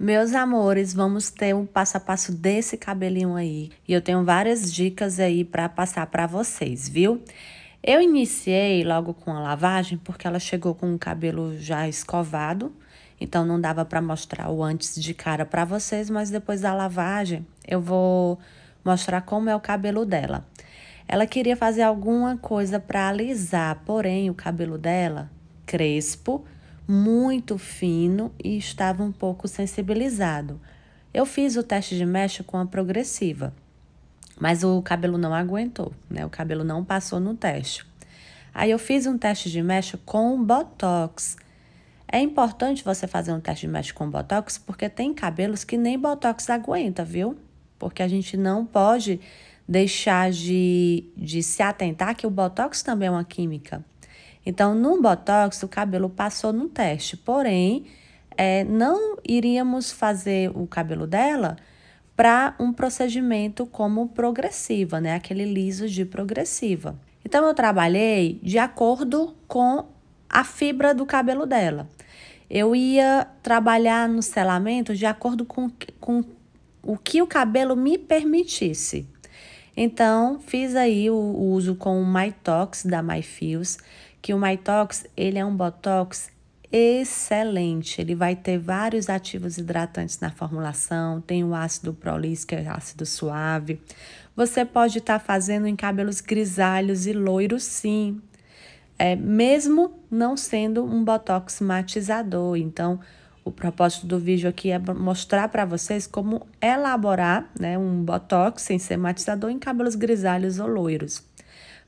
Meus amores, vamos ter um passo a passo desse cabelinho aí. E eu tenho várias dicas aí para passar para vocês, viu? Eu iniciei logo com a lavagem porque ela chegou com o cabelo já escovado, então não dava para mostrar o antes de cara para vocês, mas depois da lavagem eu vou mostrar como é o cabelo dela. Ela queria fazer alguma coisa para alisar, porém o cabelo dela crespo, muito fino e estava um pouco sensibilizado. Eu fiz o teste de mecha com a progressiva, mas o cabelo não aguentou, né? O cabelo não passou no teste. Aí eu fiz um teste de mecha com botox. É importante você fazer um teste de mecha com botox porque tem cabelos que nem botox aguenta, viu? Porque a gente não pode deixar de, de se atentar que o botox também é uma química. Então, no botox, o cabelo passou num teste, porém, é, não iríamos fazer o cabelo dela para um procedimento como progressiva, né? Aquele liso de progressiva. Então, eu trabalhei de acordo com a fibra do cabelo dela. Eu ia trabalhar no selamento de acordo com, com o que o cabelo me permitisse. Então, fiz aí o, o uso com o MyTox da MyFills, que o Mytox, ele é um botox excelente. Ele vai ter vários ativos hidratantes na formulação, tem o ácido prolis, que é ácido suave. Você pode estar tá fazendo em cabelos grisalhos e loiros, sim. É, mesmo não sendo um botox matizador. Então, o propósito do vídeo aqui é mostrar para vocês como elaborar né, um botox sem ser matizador em cabelos grisalhos ou loiros.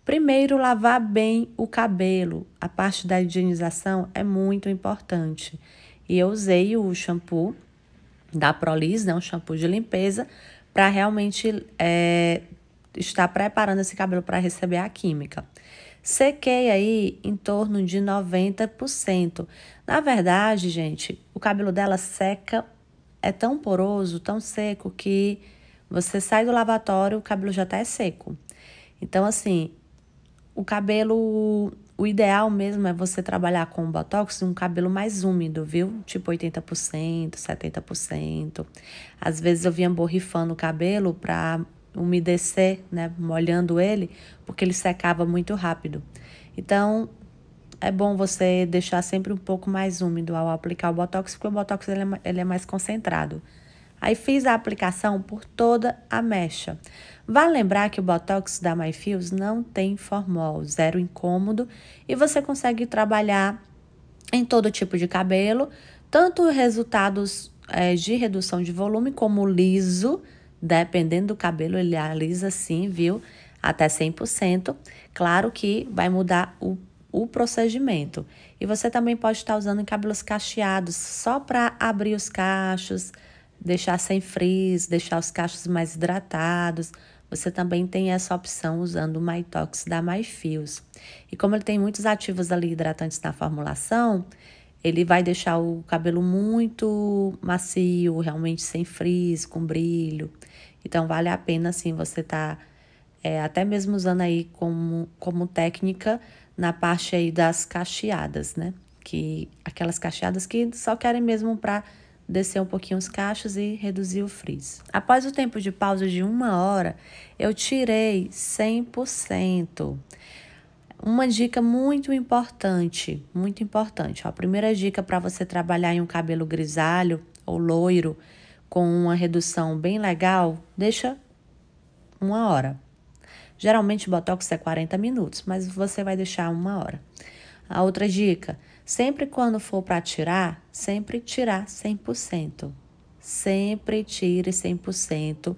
Primeiro, lavar bem o cabelo. A parte da higienização é muito importante. E eu usei o shampoo da Prolis, né, um shampoo de limpeza, para realmente é, estar preparando esse cabelo para receber a química. Sequei aí em torno de 90%. Na verdade, gente, o cabelo dela seca, é tão poroso, tão seco, que você sai do lavatório, o cabelo já está seco. Então, assim, o cabelo, o ideal mesmo é você trabalhar com o botox um cabelo mais úmido, viu? Tipo 80%, 70%. Às vezes eu vinha borrifando o cabelo para umedecer, né, molhando ele, porque ele secava muito rápido. Então, é bom você deixar sempre um pouco mais úmido ao aplicar o botox, porque o botox ele é, ele é mais concentrado. Aí fiz a aplicação por toda a mecha. Vale lembrar que o Botox da MyFills não tem formol, zero incômodo e você consegue trabalhar em todo tipo de cabelo, tanto resultados é, de redução de volume como liso, dependendo do cabelo, ele alisa sim, viu? Até 100%. Claro que vai mudar o, o procedimento. E você também pode estar usando em cabelos cacheados, só para abrir os cachos, deixar sem frizz, deixar os cachos mais hidratados. Você também tem essa opção usando o MyTox da MyFios. E como ele tem muitos ativos ali hidratantes na formulação, ele vai deixar o cabelo muito macio, realmente sem frizz, com brilho. Então vale a pena sim você tá é, até mesmo usando aí como, como técnica na parte aí das cacheadas, né? Que aquelas cacheadas que só querem mesmo para descer um pouquinho os cachos e reduzir o frizz. Após o tempo de pausa de uma hora, eu tirei 100%. Uma dica muito importante, muito importante. Ó, a primeira dica para você trabalhar em um cabelo grisalho ou loiro com uma redução bem legal, deixa uma hora. Geralmente, botox é 40 minutos, mas você vai deixar uma hora. A outra dica: sempre quando for para tirar, sempre tirar 100%. Sempre tire 100%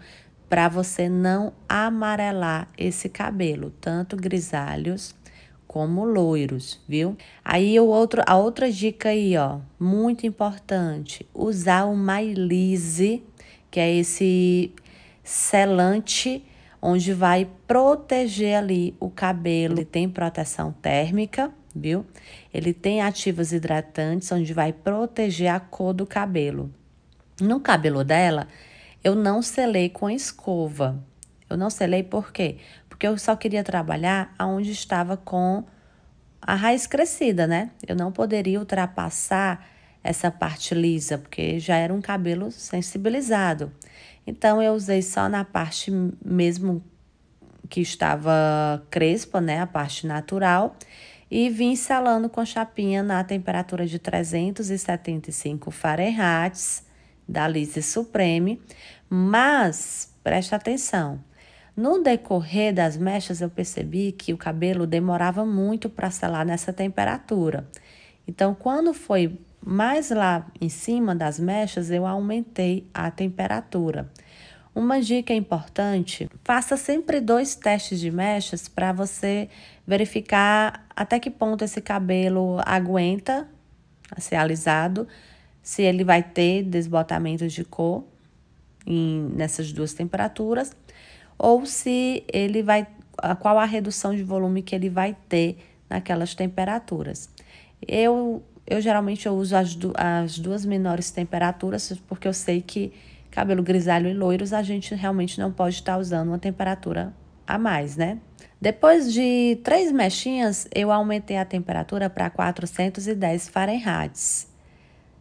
para você não amarelar esse cabelo, tanto grisalhos como loiros, viu? Aí o outro, a outra dica aí, ó, muito importante, usar o Mylise, que é esse selante onde vai proteger ali o cabelo. Ele tem proteção térmica viu? Ele tem ativos hidratantes, onde vai proteger a cor do cabelo. No cabelo dela, eu não selei com escova. Eu não selei por quê? Porque eu só queria trabalhar aonde estava com a raiz crescida, né? Eu não poderia ultrapassar essa parte lisa, porque já era um cabelo sensibilizado. Então, eu usei só na parte mesmo que estava crespa, né? A parte natural e vim selando com chapinha na temperatura de 375 Fahrenheit da Lise Supreme, mas preste atenção. No decorrer das mechas eu percebi que o cabelo demorava muito para selar nessa temperatura. Então, quando foi mais lá em cima das mechas, eu aumentei a temperatura. Uma dica importante: faça sempre dois testes de mechas para você verificar até que ponto esse cabelo aguenta ser alisado, se ele vai ter desbotamentos de cor em, nessas duas temperaturas, ou se ele vai. qual a redução de volume que ele vai ter naquelas temperaturas. Eu, eu geralmente eu uso as, du as duas menores temperaturas, porque eu sei que cabelo grisalho e loiros, a gente realmente não pode estar tá usando uma temperatura a mais, né? Depois de três mechinhas, eu aumentei a temperatura para 410 Fahrenheit.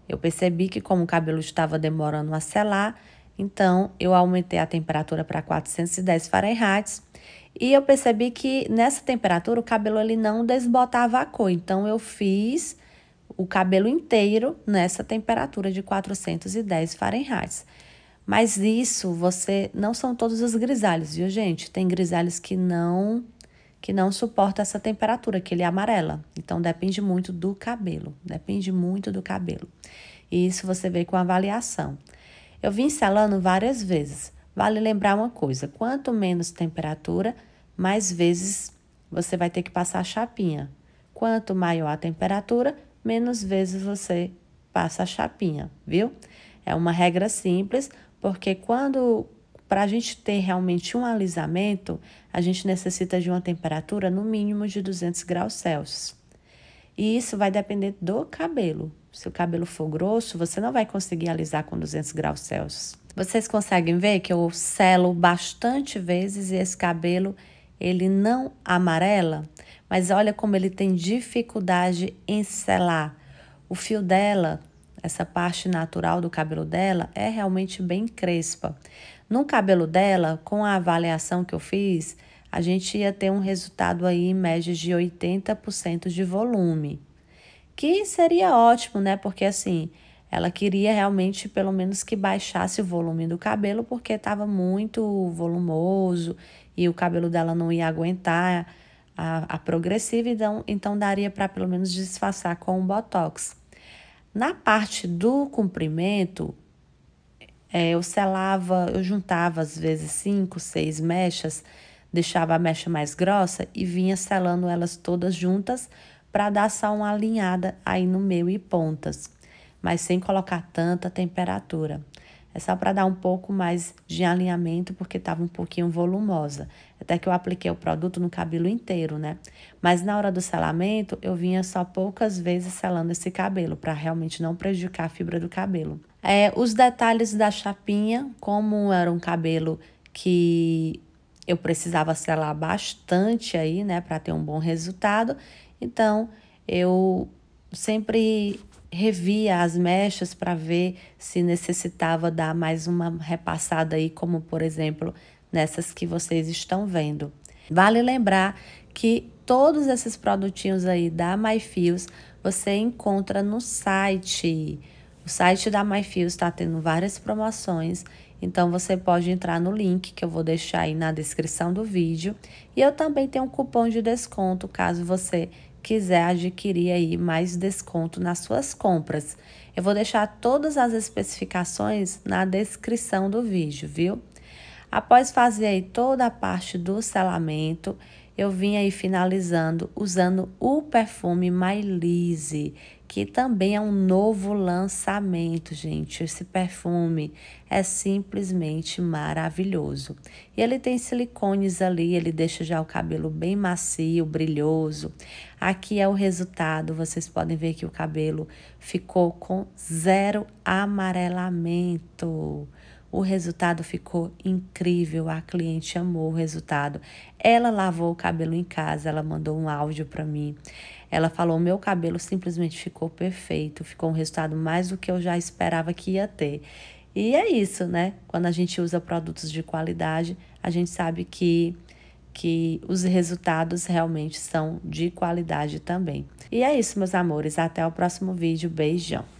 Eu percebi que como o cabelo estava demorando a selar, então eu aumentei a temperatura para 410 Fahrenheit e eu percebi que nessa temperatura o cabelo ele não desbotava a cor. Então eu fiz o cabelo inteiro nessa temperatura de 410 Fahrenheit. Mas isso você não são todos os grisalhos, viu, gente? Tem grisalhos que não que não suporta essa temperatura, que ele é amarela. Então depende muito do cabelo, depende muito do cabelo. E isso você vê com avaliação. Eu vim selando várias vezes. Vale lembrar uma coisa, quanto menos temperatura, mais vezes você vai ter que passar a chapinha. Quanto maior a temperatura, menos vezes você passa a chapinha, viu? É uma regra simples, porque quando para a gente ter realmente um alisamento, a gente necessita de uma temperatura no mínimo de 200 graus Celsius. E isso vai depender do cabelo. Se o cabelo for grosso, você não vai conseguir alisar com 200 graus Celsius. Vocês conseguem ver que eu selo bastante vezes e esse cabelo ele não amarela, mas olha como ele tem dificuldade em selar. O fio dela essa parte natural do cabelo dela é realmente bem crespa. No cabelo dela, com a avaliação que eu fiz, a gente ia ter um resultado aí em média de 80% de volume. Que seria ótimo, né? Porque assim, ela queria realmente pelo menos que baixasse o volume do cabelo, porque estava muito volumoso e o cabelo dela não ia aguentar a, a progressiva, então, então daria para pelo menos disfarçar com o botox. Na parte do comprimento, é, eu selava, eu juntava às vezes cinco, seis mechas, deixava a mecha mais grossa e vinha selando elas todas juntas para dar só uma alinhada aí no meio e pontas, mas sem colocar tanta temperatura. É só para dar um pouco mais de alinhamento, porque estava um pouquinho volumosa. Até que eu apliquei o produto no cabelo inteiro, né? Mas na hora do selamento, eu vinha só poucas vezes selando esse cabelo, para realmente não prejudicar a fibra do cabelo. É, os detalhes da chapinha, como era um cabelo que eu precisava selar bastante aí, né, para ter um bom resultado. Então, eu sempre revia as mechas para ver se necessitava dar mais uma repassada aí, como por exemplo nessas que vocês estão vendo. Vale lembrar que todos esses produtinhos aí da MyFios você encontra no site. O site da MyFios está tendo várias promoções, então você pode entrar no link que eu vou deixar aí na descrição do vídeo. E eu também tenho um cupom de desconto caso você quiser adquirir aí mais desconto nas suas compras. Eu vou deixar todas as especificações na descrição do vídeo, viu? Após fazer aí toda a parte do selamento, eu vim aí finalizando usando o perfume My Lise, que também é um novo lançamento, gente. Esse perfume é simplesmente maravilhoso. E ele tem silicones ali, ele deixa já o cabelo bem macio, brilhoso. Aqui é o resultado, vocês podem ver que o cabelo ficou com zero amarelamento. O resultado ficou incrível. A cliente amou o resultado. Ela lavou o cabelo em casa, ela mandou um áudio para mim. Ela falou: "Meu cabelo simplesmente ficou perfeito, ficou um resultado mais do que eu já esperava que ia ter". E é isso, né? Quando a gente usa produtos de qualidade, a gente sabe que que os resultados realmente são de qualidade também. E é isso, meus amores. Até o próximo vídeo. Beijão!